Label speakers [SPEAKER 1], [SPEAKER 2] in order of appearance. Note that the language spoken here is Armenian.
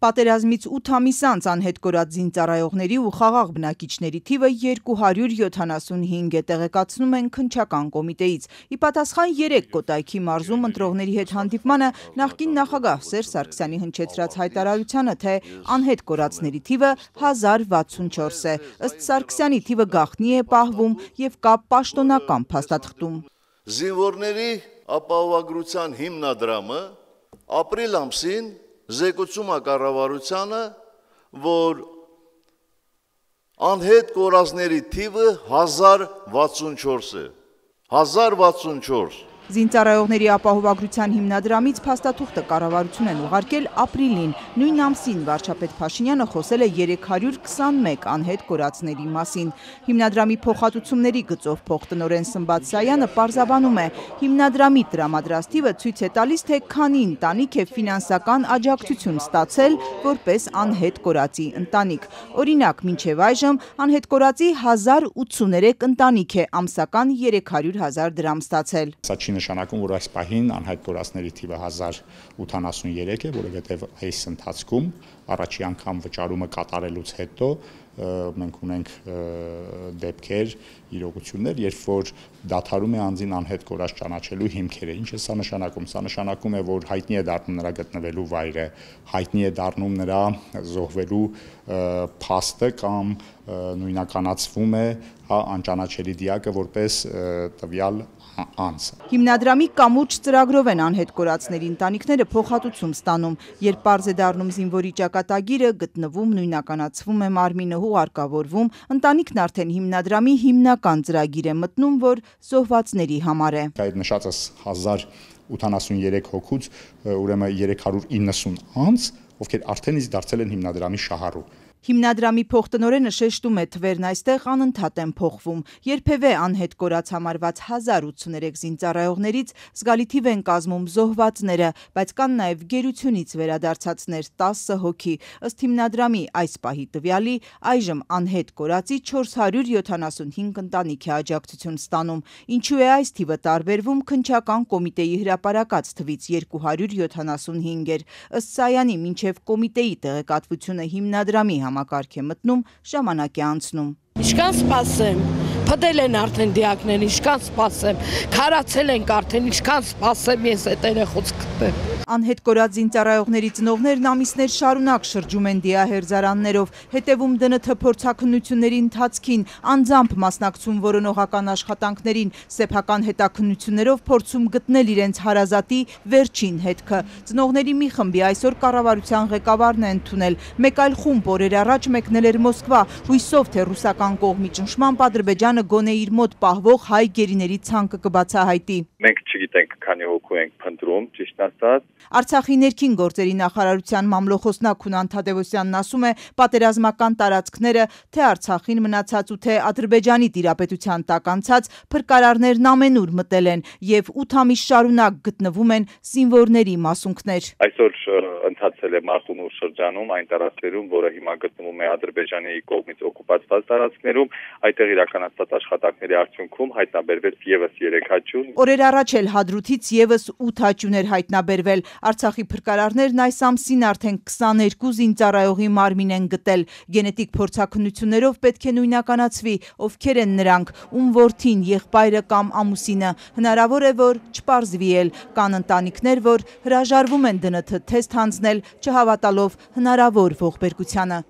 [SPEAKER 1] Պատերազմից 8 ամիս անց անհետ կորած զինծառայողների ու խաղաղ բնակիչների թիվը 275 է տեղեկացնում են քնչական կոմիտեից։ Ի պատասխան 3 Կոտայքի մարզում ընտրողների հետ հանդիպմանը նախկին նախագահ Սերժ Սարգսյանի հնչեցրած հայտարարությանը, թե անհետ կորածների թիվը 1064 է։ Ըստ Սարգսյանի թիվը գաղտնի է պահվում եւ կա պաշտոնական փաստաթղթում։
[SPEAKER 2] Զինվորների ապահովագրության հիմնադրամը ապրիլ ամսին զեկուցում է կառավարությանը, որ անհետ կորազների թիվը 1064 է։ 1064
[SPEAKER 1] Զինծառայողների ապահովագրության հիմնադրամից փաստաթուղթը կառավարություն են ուղարկել ապրիլին։ Նույն ամսին վարչապետ Փաշինյանը խոսել է 321 անհետ կորացների մասին։ Հիմնադրամի փոխհատուցումների գծով փոխտնօրեն Սմբատ Սայանը պարզաբանում է, հիմնադրամի դրամադրաստիվը ցույց է տալիս, թե քանի ընտանիք է ֆինանսական աջակցություն ստացել որպես անհետ կորացի ընտանիք։ Օրինակ, մինչև այժմ անհետ կորացի 1083 ընտանիք է ամսական 300 000 դրամ ստացել։ Սա
[SPEAKER 2] չի նշանակում, որ այս պահին անհայտ կորածների թիվը 1083 է, որովհետև այս ընթացքում առաջի անգամ վճարումը կատարելուց հետո մենք ունենք դեպքեր, իրողություններ, երբ որ դադարում է անձին անհետ կորած ճանաչելու հիմքերը։ Ինչ է սա նշանակում։ Սա նշանակում է, որ հայտնի է դառնում նրա գտնվելու վայրը, հայտնի է դառնում նրա զոհվելու փաստը կամ նույնականացվում է հա անճանաչելի դիակը որպես տվյալ անց։
[SPEAKER 1] Հիմնադրամի կամուրջ ծրագրով են անհետ կորածների ընտանիքները փոխհատուցում ստանում, երբ parz է դառնում զինվորի ճակատագիրը, գտնվում նույնականացվում է մարմինը հու ու արկավորվում, ընտանիքն արդեն հիմնադրամի հիմնական ծրագիր է մտնում, որ զոհվածների համար է։
[SPEAKER 2] Այդ նշածս 1083 հոգուց, ուրեմն 390 անց, ովքեր արդեն իսկ դարձել են հիմնադրամի շահառու։
[SPEAKER 1] Հիմնադրամի փոխտնօրենը շեշտում է թվերն այստեղ անընդհատ են փոխվում։ Երբևէ անհետ կորած համարված 1083 զինծառայողներից զգալի թիվ են կազմում զոհվածները, բայց կան նաև գերությունից վերադարձածներ 10 հոգի։ Ըստ հիմնադրամի այս պահի տվյալի այժմ անհետ կորածի 475 ընտանիք է աջակցություն ստանում։ Ինչու է այս թիվը տարբերվում քնչական կոմիտեի հրապարակած թվից 275 էր։ Ըստ Սայանի, մինչև կոմիտեի տեղեկատվությունը հիմնադրամի համար համակարգ է մտնում, ժամանակ է անցնում։ Իշքան սպասեմ, պտել են արդեն դիակներ, իշքան սպասեմ, կարացել ենք արդեն, իշքան սպասեմ ես էտ էրեխոց կտեմ անհետ կորածին ծառայողների ծնողներն ամիսներ շարունակ շրջում են դիահերձարաններով, հետևում ԴՆԹ փորձաքննությունների ընթացքին, անձամբ մասնակցում որոնողական աշխատանքներին, սեփական հետաքննություններով փորձում գտնել իրենց հարազատի վերջին հետքը։ Ծնողների մի խմբի այսօր կառավարության ղեկավարն է ընդունել։ Մեկ այլ խումբ օրեր առաջ մեկնել էր Մոսկվա, հույսով թե ռուսական կողմի ճնշմամբ Ադրբեջանը գոնե իր մոտ պահվող հայ գերիների ցանկը կբացահայտի։ Մենք
[SPEAKER 2] չգիտենք, քանի հոգու ենք փնտրում, ճիշտ ասած,
[SPEAKER 1] Արցախի ներքին գործերի նախարարության մամլոխոսնակ Քունան Թադևոսյանն ասում է, պատերազմական տարածքները թե Արցախին մնացած ու թե Ադրբեջանի դիրապետության տակ անցած փրկարարներն ամենուր մտել են եւ 8 ամիս շարունակ գտնվում են զինվորների մասունքներ։
[SPEAKER 2] Այսօր ընթացել է Մարտունու շրջանում այն տարածքերում, որը հիմա գտնվում է Ադրբեջանի կողմից օկուպացված տարածքներում, այդտեղ իրականացված աշխատանքների արդյունքում հայտնաբերվեց եւս 3 հաճույք։
[SPEAKER 1] Օրեր առաջ էլ Հադրութից եւս 8 հաճույքներ հայտնաբերվել Արցախի փրկարարներն այս ամսին արդեն 22 զինծառայողի մարմին են գտել։ Գենետիկ փորձակնություններով պետք է նույնականացվի, ովքեր են նրանք, ում որդին, եղբայրը կամ ամուսինը։ Հնարավոր է, որ չպարզվի էլ։ Կան ընտանիքներ, որ հրաժարվում են ԴՆԹ թեստ հանձնել, չհավատալով հնարավոր ողբերգությանը։